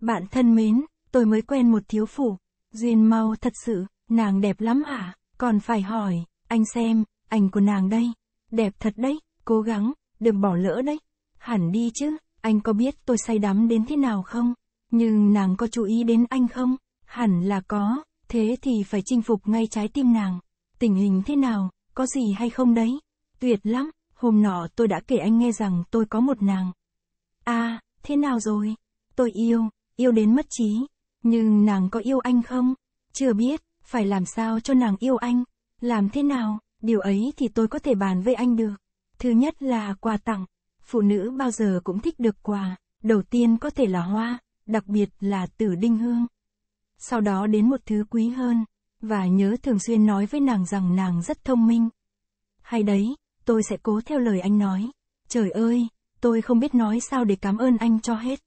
Bạn thân mến, tôi mới quen một thiếu phụ. Duyên mau thật sự, nàng đẹp lắm hả? Còn phải hỏi, anh xem, ảnh của nàng đây. Đẹp thật đấy, cố gắng, đừng bỏ lỡ đấy. Hẳn đi chứ, anh có biết tôi say đắm đến thế nào không? Nhưng nàng có chú ý đến anh không? Hẳn là có, thế thì phải chinh phục ngay trái tim nàng. Tình hình thế nào, có gì hay không đấy? Tuyệt lắm, hôm nọ tôi đã kể anh nghe rằng tôi có một nàng. À, thế nào rồi? Tôi yêu, yêu đến mất trí. Nhưng nàng có yêu anh không? Chưa biết, phải làm sao cho nàng yêu anh? Làm thế nào? Điều ấy thì tôi có thể bàn với anh được. Thứ nhất là quà tặng. Phụ nữ bao giờ cũng thích được quà. Đầu tiên có thể là hoa, đặc biệt là tử đinh hương. Sau đó đến một thứ quý hơn, và nhớ thường xuyên nói với nàng rằng nàng rất thông minh. Hay đấy, tôi sẽ cố theo lời anh nói. Trời ơi, tôi không biết nói sao để cảm ơn anh cho hết.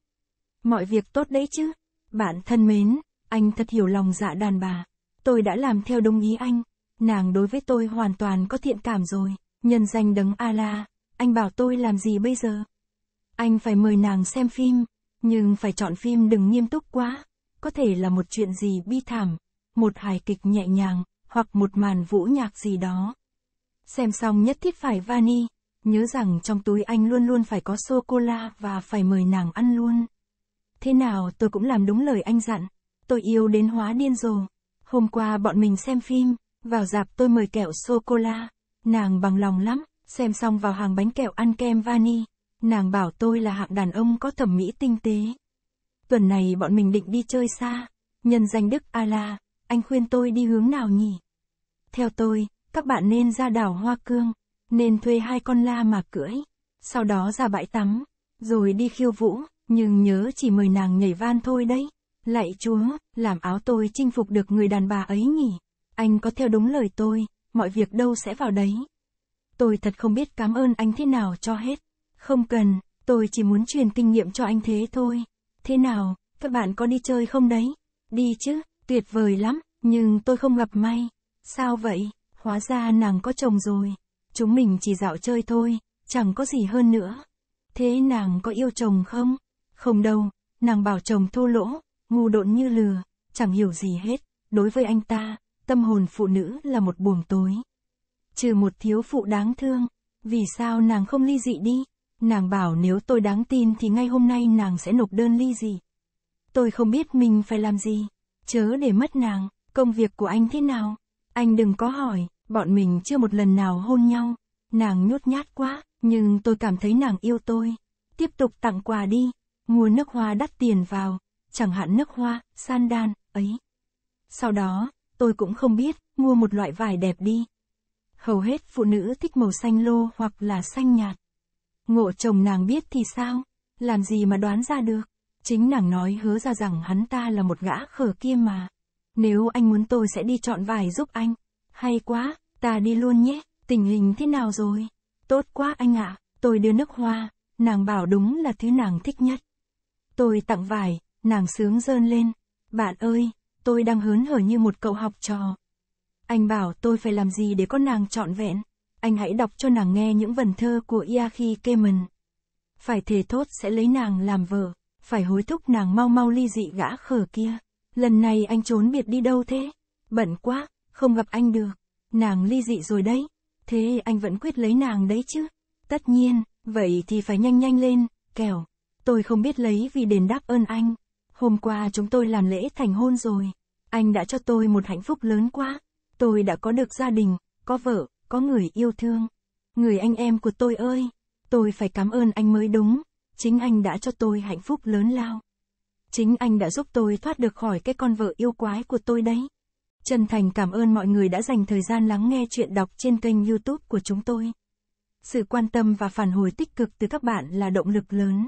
Mọi việc tốt đấy chứ. Bạn thân mến, anh thật hiểu lòng dạ đàn bà. Tôi đã làm theo đồng ý anh. Nàng đối với tôi hoàn toàn có thiện cảm rồi. Nhân danh đấng A-la, anh bảo tôi làm gì bây giờ? Anh phải mời nàng xem phim, nhưng phải chọn phim đừng nghiêm túc quá. Có thể là một chuyện gì bi thảm, một hài kịch nhẹ nhàng, hoặc một màn vũ nhạc gì đó. Xem xong nhất thiết phải vani, nhớ rằng trong túi anh luôn luôn phải có sô-cô-la và phải mời nàng ăn luôn. Thế nào tôi cũng làm đúng lời anh dặn. Tôi yêu đến hóa điên rồi Hôm qua bọn mình xem phim, vào dạp tôi mời kẹo sô-cô-la. Nàng bằng lòng lắm, xem xong vào hàng bánh kẹo ăn kem vani. Nàng bảo tôi là hạng đàn ông có thẩm mỹ tinh tế. Tuần này bọn mình định đi chơi xa. Nhân danh Đức Ala, anh khuyên tôi đi hướng nào nhỉ? Theo tôi, các bạn nên ra đảo Hoa Cương, nên thuê hai con la mà cưỡi, sau đó ra bãi tắm, rồi đi khiêu vũ. Nhưng nhớ chỉ mời nàng nhảy van thôi đấy. Lạy chúa, làm áo tôi chinh phục được người đàn bà ấy nhỉ? Anh có theo đúng lời tôi, mọi việc đâu sẽ vào đấy. Tôi thật không biết cảm ơn anh thế nào cho hết. Không cần, tôi chỉ muốn truyền kinh nghiệm cho anh thế thôi. Thế nào, các bạn có đi chơi không đấy? Đi chứ, tuyệt vời lắm, nhưng tôi không gặp may. Sao vậy? Hóa ra nàng có chồng rồi. Chúng mình chỉ dạo chơi thôi, chẳng có gì hơn nữa. Thế nàng có yêu chồng không? Không đâu, nàng bảo chồng thô lỗ, ngu độn như lừa, chẳng hiểu gì hết, đối với anh ta, tâm hồn phụ nữ là một buồng tối. Trừ một thiếu phụ đáng thương, vì sao nàng không ly dị đi? Nàng bảo nếu tôi đáng tin thì ngay hôm nay nàng sẽ nộp đơn ly dị. Tôi không biết mình phải làm gì, chớ để mất nàng, công việc của anh thế nào? Anh đừng có hỏi, bọn mình chưa một lần nào hôn nhau. Nàng nhút nhát quá, nhưng tôi cảm thấy nàng yêu tôi. Tiếp tục tặng quà đi mua nước hoa đắt tiền vào, chẳng hạn nước hoa, sandan, ấy. Sau đó, tôi cũng không biết, mua một loại vải đẹp đi. Hầu hết phụ nữ thích màu xanh lô hoặc là xanh nhạt. Ngộ chồng nàng biết thì sao, làm gì mà đoán ra được. Chính nàng nói hứa ra rằng hắn ta là một gã khờ kia mà. Nếu anh muốn tôi sẽ đi chọn vải giúp anh. Hay quá, ta đi luôn nhé, tình hình thế nào rồi? Tốt quá anh ạ, à. tôi đưa nước hoa, nàng bảo đúng là thứ nàng thích nhất. Tôi tặng vải, nàng sướng rơn lên. Bạn ơi, tôi đang hớn hở như một cậu học trò. Anh bảo tôi phải làm gì để con nàng trọn vẹn. Anh hãy đọc cho nàng nghe những vần thơ của Iachi Kemen. Phải thề thốt sẽ lấy nàng làm vợ, phải hối thúc nàng mau mau ly dị gã khờ kia. Lần này anh trốn biệt đi đâu thế? Bận quá, không gặp anh được. Nàng ly dị rồi đấy. Thế anh vẫn quyết lấy nàng đấy chứ? Tất nhiên, vậy thì phải nhanh nhanh lên, kẻo tôi không biết lấy vì đền đáp ơn anh. Hôm qua chúng tôi làm lễ thành hôn rồi. Anh đã cho tôi một hạnh phúc lớn quá. Tôi đã có được gia đình, có vợ, có người yêu thương. Người anh em của tôi ơi, tôi phải cảm ơn anh mới đúng. Chính anh đã cho tôi hạnh phúc lớn lao. Chính anh đã giúp tôi thoát được khỏi cái con vợ yêu quái của tôi đấy. Chân thành cảm ơn mọi người đã dành thời gian lắng nghe chuyện đọc trên kênh youtube của chúng tôi. Sự quan tâm và phản hồi tích cực từ các bạn là động lực lớn.